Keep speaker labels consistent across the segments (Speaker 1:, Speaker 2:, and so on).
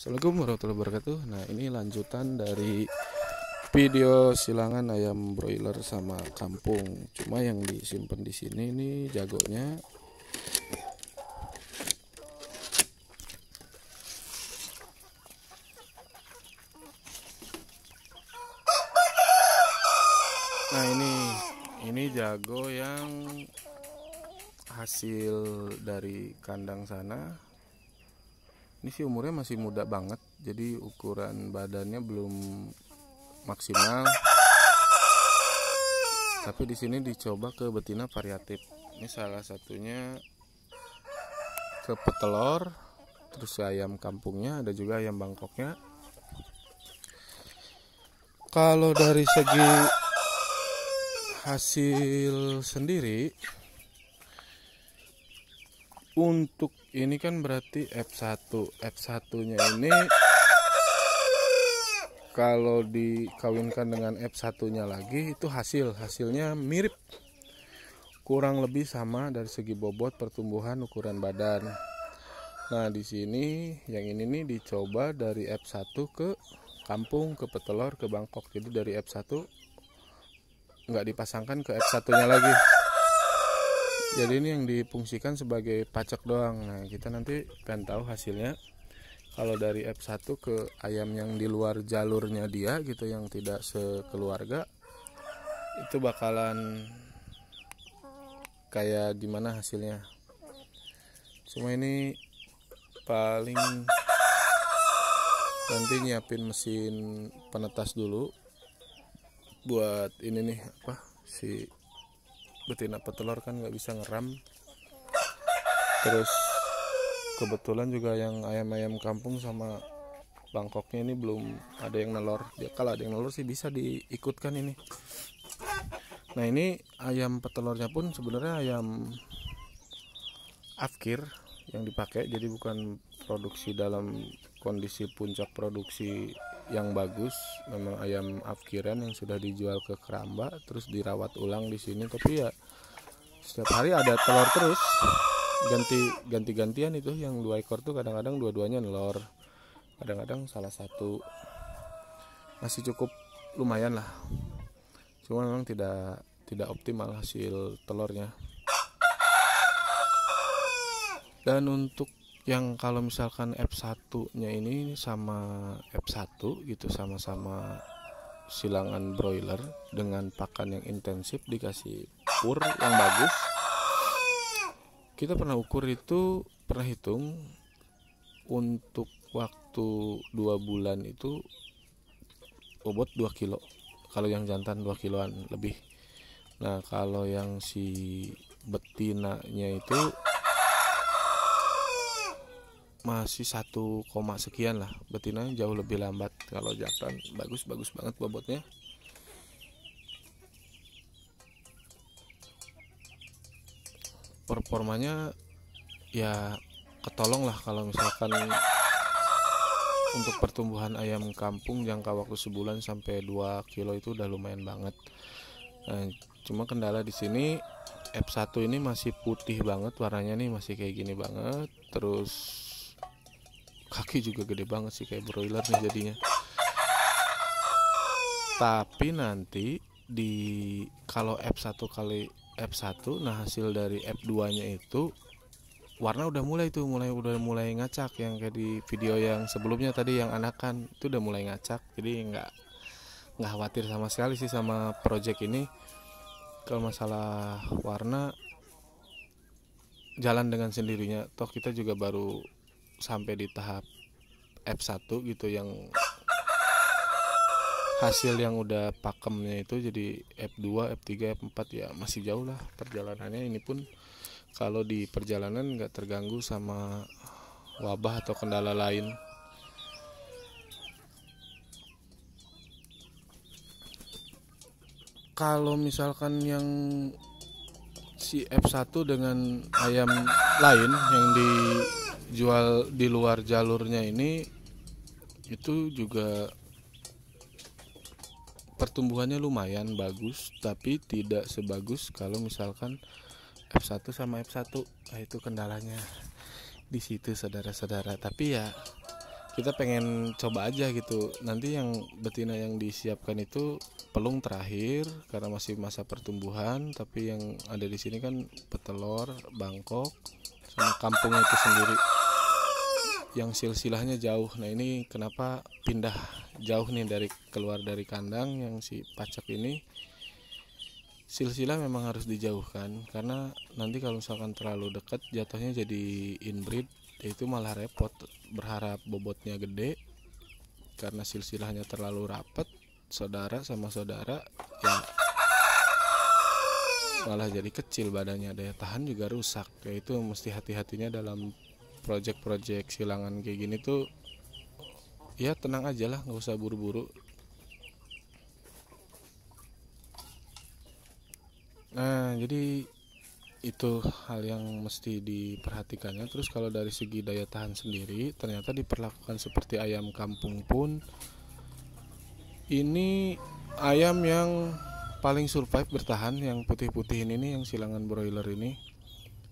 Speaker 1: Assalamualaikum warahmatullahi wabarakatuh Nah ini lanjutan dari video silangan ayam broiler sama kampung Cuma yang disimpan di sini ini jagonya Nah ini ini jago yang hasil dari kandang sana ini sih umurnya masih muda banget jadi ukuran badannya belum maksimal tapi di sini dicoba ke betina variatif ini salah satunya ke petelor terus ayam kampungnya ada juga ayam bangkoknya kalau dari segi hasil sendiri untuk ini kan berarti F1 F1 nya ini kalau dikawinkan dengan F1 nya lagi itu hasil hasilnya mirip kurang lebih sama dari segi bobot pertumbuhan ukuran badan nah di sini yang ini nih dicoba dari F1 ke kampung ke petelor ke Bangkok jadi dari F1 nggak dipasangkan ke F1 nya lagi jadi ini yang difungsikan sebagai pacak doang nah kita nanti pengen tahu hasilnya kalau dari F1 ke ayam yang di luar jalurnya dia gitu yang tidak sekeluarga itu bakalan kayak gimana hasilnya cuma ini paling nanti nyiapin mesin penetas dulu buat ini nih apa si betina petelur kan nggak bisa ngeram terus kebetulan juga yang ayam-ayam kampung sama Bangkoknya ini belum ada yang nelor dia kalau ada yang nelor sih bisa diikutkan ini nah ini ayam petelurnya pun sebenarnya ayam afkir yang dipakai jadi bukan produksi dalam kondisi puncak produksi yang bagus memang ayam afkiran yang sudah dijual ke keramba terus dirawat ulang di sini tapi ya setiap hari ada telur terus ganti ganti gantian itu yang dua ekor tuh kadang-kadang dua-duanya nelor kadang-kadang salah satu masih cukup lumayan lah cuma memang tidak tidak optimal hasil telurnya dan untuk yang kalau misalkan F1-nya ini sama F1 gitu sama-sama silangan broiler dengan pakan yang intensif dikasih pur yang bagus kita pernah ukur itu pernah hitung untuk waktu dua bulan itu bobot 2 kilo kalau yang jantan 2 kiloan lebih nah kalau yang si betinanya itu masih satu koma sekian lah betina jauh lebih lambat kalau jantan bagus bagus banget bobotnya performanya ya ketolong lah kalau misalkan untuk pertumbuhan ayam kampung jangka waktu sebulan sampai 2 kilo itu udah lumayan banget nah, cuma kendala di sini F1 ini masih putih banget warnanya nih masih kayak gini banget terus kaki juga gede banget sih kayak broiler nih jadinya tapi nanti di kalau F1 kali F1 nah hasil dari F2 nya itu warna udah mulai itu mulai udah mulai ngacak yang kayak di video yang sebelumnya tadi yang anakan itu udah mulai ngacak jadi nggak nggak khawatir sama sekali sih sama project ini kalau masalah warna jalan dengan sendirinya toh kita juga baru sampai di tahap F1 gitu yang hasil yang udah pakemnya itu jadi F2, F3, F4 ya masih jauh lah perjalanannya ini pun kalau di perjalanan nggak terganggu sama wabah atau kendala lain kalau misalkan yang si F1 dengan ayam lain yang di jual di luar jalurnya ini itu juga pertumbuhannya lumayan bagus tapi tidak sebagus kalau misalkan F1 sama F1 nah, itu kendalanya di situ saudara-saudara tapi ya kita pengen coba aja gitu nanti yang betina yang disiapkan itu pelung terakhir karena masih masa pertumbuhan tapi yang ada di sini kan petelur bangkok sama kampungnya itu sendiri yang silsilahnya jauh nah ini kenapa pindah jauh nih dari keluar dari kandang yang si pacak ini silsilah memang harus dijauhkan karena nanti kalau misalkan terlalu dekat jatuhnya jadi inbreed itu malah repot berharap bobotnya gede karena silsilahnya terlalu rapat saudara sama saudara ya malah jadi kecil badannya daya tahan juga rusak itu mesti hati-hatinya dalam proyek-proyek silangan kayak gini tuh ya tenang aja lah nggak usah buru-buru nah jadi itu hal yang mesti diperhatikannya terus kalau dari segi daya tahan sendiri ternyata diperlakukan seperti ayam kampung pun ini ayam yang paling survive bertahan yang putih putih ini yang silangan broiler ini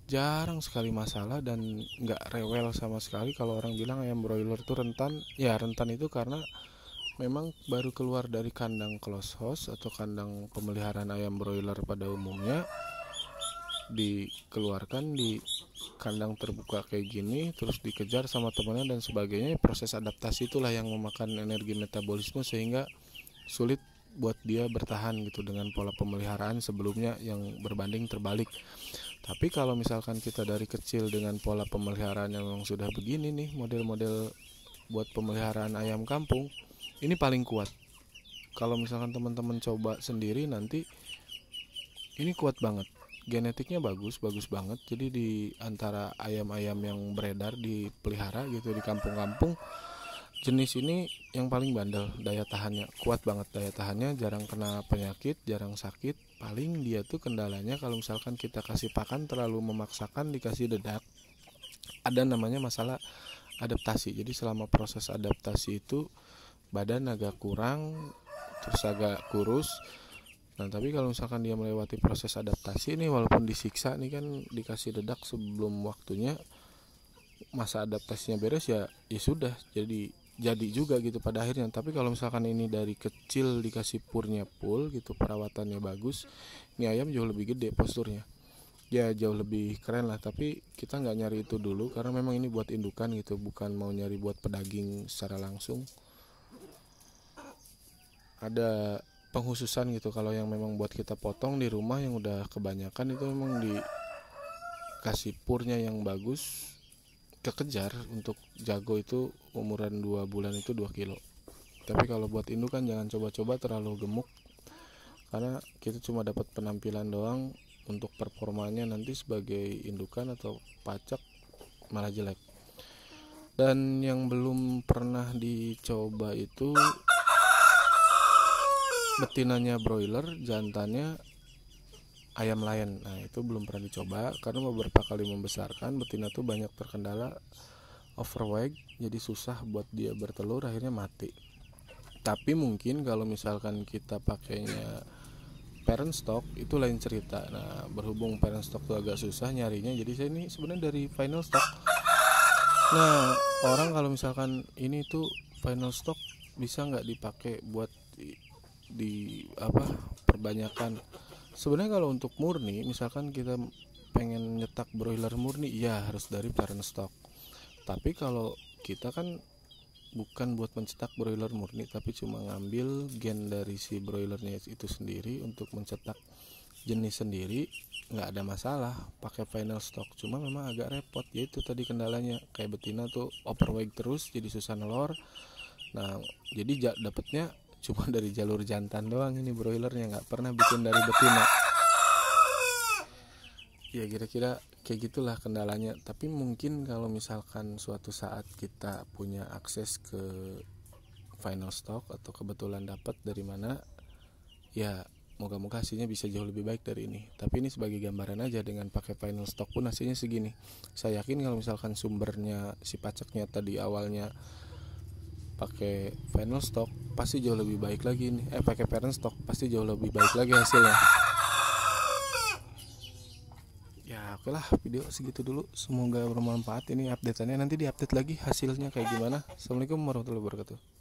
Speaker 1: jarang sekali masalah dan nggak rewel sama sekali kalau orang bilang ayam broiler itu rentan ya rentan itu karena memang baru keluar dari kandang close house atau kandang pemeliharaan ayam broiler pada umumnya dikeluarkan di kandang terbuka kayak gini terus dikejar sama temannya dan sebagainya proses adaptasi itulah yang memakan energi metabolisme sehingga sulit buat dia bertahan gitu dengan pola pemeliharaan sebelumnya yang berbanding terbalik. Tapi kalau misalkan kita dari kecil dengan pola pemeliharaan yang memang sudah begini nih model-model buat pemeliharaan ayam kampung ini paling kuat. Kalau misalkan teman-teman coba sendiri nanti ini kuat banget. Genetiknya bagus, bagus banget. Jadi di antara ayam-ayam yang beredar di pelihara gitu di kampung-kampung jenis ini yang paling bandel daya tahannya kuat banget daya tahannya jarang kena penyakit jarang sakit paling dia tuh kendalanya kalau misalkan kita kasih pakan terlalu memaksakan dikasih dedak ada namanya masalah adaptasi jadi selama proses adaptasi itu badan agak kurang terus agak kurus Nah tapi kalau misalkan dia melewati proses adaptasi ini walaupun disiksa nih kan dikasih dedak sebelum waktunya masa adaptasinya beres ya ya sudah jadi jadi juga gitu pada akhirnya tapi kalau misalkan ini dari kecil dikasih purnya full gitu perawatannya bagus ini ayam jauh lebih gede posturnya ya jauh lebih keren lah tapi kita nggak nyari itu dulu karena memang ini buat indukan gitu bukan mau nyari buat pedaging secara langsung ada penghususan gitu kalau yang memang buat kita potong di rumah yang udah kebanyakan itu memang dikasih purnya yang bagus kekejar untuk jago itu umuran 2 bulan itu 2 kilo tapi kalau buat induk kan jangan coba-coba terlalu gemuk karena kita cuma dapat penampilan doang untuk performanya nanti sebagai indukan atau pacak malah jelek dan yang belum pernah dicoba itu betinanya broiler jantannya ayam lain nah itu belum pernah dicoba karena beberapa kali membesarkan betina tuh banyak terkendala overweight jadi susah buat dia bertelur akhirnya mati tapi mungkin kalau misalkan kita pakainya parent stock itu lain cerita nah berhubung parent stock tuh agak susah nyarinya jadi saya ini sebenarnya dari final stock nah orang kalau misalkan ini tuh final stock bisa nggak dipakai buat di, di apa perbanyakan sebenarnya kalau untuk murni misalkan kita pengen nyetak broiler murni ya harus dari parent stock tapi kalau kita kan bukan buat mencetak broiler murni tapi cuma ngambil gen dari si broilernya itu sendiri untuk mencetak jenis sendiri nggak ada masalah pakai final stock cuma memang agak repot yaitu tadi kendalanya kayak betina tuh overweight terus jadi susah nelor nah jadi dapetnya cuma dari jalur jantan doang ini broilernya nggak pernah bikin dari betina ya kira-kira kayak gitulah kendalanya tapi mungkin kalau misalkan suatu saat kita punya akses ke final stock atau kebetulan dapat dari mana ya moga-moga hasilnya bisa jauh lebih baik dari ini tapi ini sebagai gambaran aja dengan pakai final stock pun hasilnya segini saya yakin kalau misalkan sumbernya si pacetnya tadi awalnya pakai final stock pasti jauh lebih baik lagi ini eh pakai parent stock pasti jauh lebih baik lagi hasilnya ya oke lah video segitu dulu semoga bermanfaat ini updateannya nanti diupdate lagi hasilnya kayak gimana assalamualaikum warahmatullahi wabarakatuh